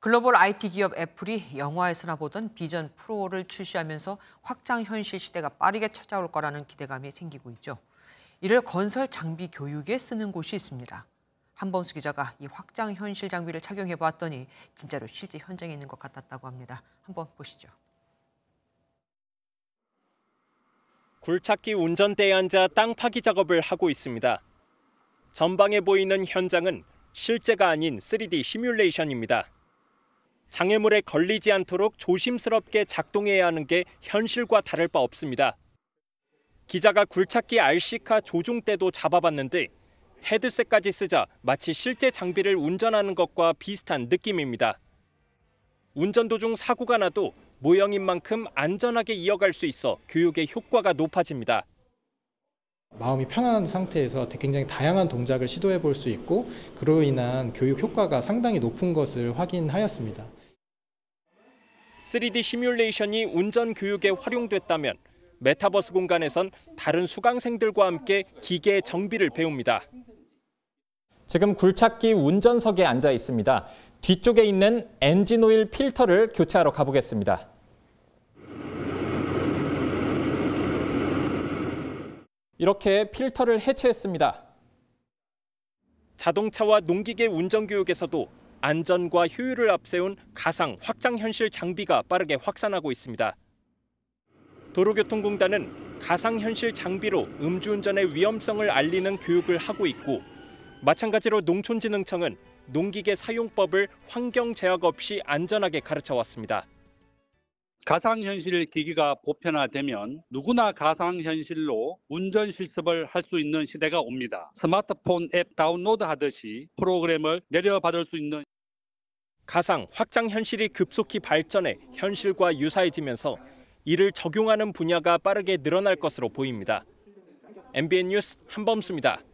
글로벌 IT 기업 애플이 영화에서나 보던 비전 프로를 출시하면서 확장 현실 시대가 빠르게 찾아올 거라는 기대감이 생기고 있죠. 이를 건설 장비 교육에 쓰는 곳이 있습니다. 한범수 기자가 이 확장 현실 장비를 착용해 보았더니 진짜로 실제 현장에 있는 것 같았다고 합니다. 한번 보시죠. 굴착기 운전대에 앉아 땅 파기 작업을 하고 있습니다. 전방에 보이는 현장은 실제가 아닌 3D 시뮬레이션입니다. 장애물에 걸리지 않도록 조심스럽게 작동해야 하는 게 현실과 다를 바 없습니다. 기자가 굴착기 RC카 조종 때도 잡아봤는데 헤드셋까지 쓰자 마치 실제 장비를 운전하는 것과 비슷한 느낌입니다. 운전 도중 사고가 나도 모형인 만큼 안전하게 이어갈 수 있어 교육의 효과가 높아집니다. 마음이 편안한 상태에서 굉장히 다양한 동작을 시도해 볼 수 있고 그로 인한 교육 효과가 상당히 높은 것을 확인하였습니다. 3D 시뮬레이션이 운전 교육에 활용됐다면 메타버스 공간에선 다른 수강생들과 함께 기계 정비를 배웁니다. 지금 굴착기 운전석에 앉아 있습니다. 뒤쪽에 있는 엔진 오일 필터를 교체하러 가보겠습니다. 이렇게 필터를 해체했습니다. 자동차와 농기계 운전 교육에서도 안전과 효율을 앞세운 가상 확장 현실 장비가 빠르게 확산하고 있습니다. 도로교통공단은 가상 현실 장비로 음주운전의 위험성을 알리는 교육을 하고 있고 마찬가지로 농촌진흥청은 농기계 사용법을 환경 제약 없이 안전하게 가르쳐 왔습니다. 가상현실 기기가 보편화되면 누구나 가상현실로 운전 실습을 할 수 있는 시대가 옵니다. 스마트폰 앱 다운로드 하듯이 프로그램을 내려받을 수 있는 가상 확장 현실이 급속히 발전해 현실과 유사해지면서 이를 적용하는 분야가 빠르게 늘어날 것으로 보입니다. MBN 뉴스 한범수입니다.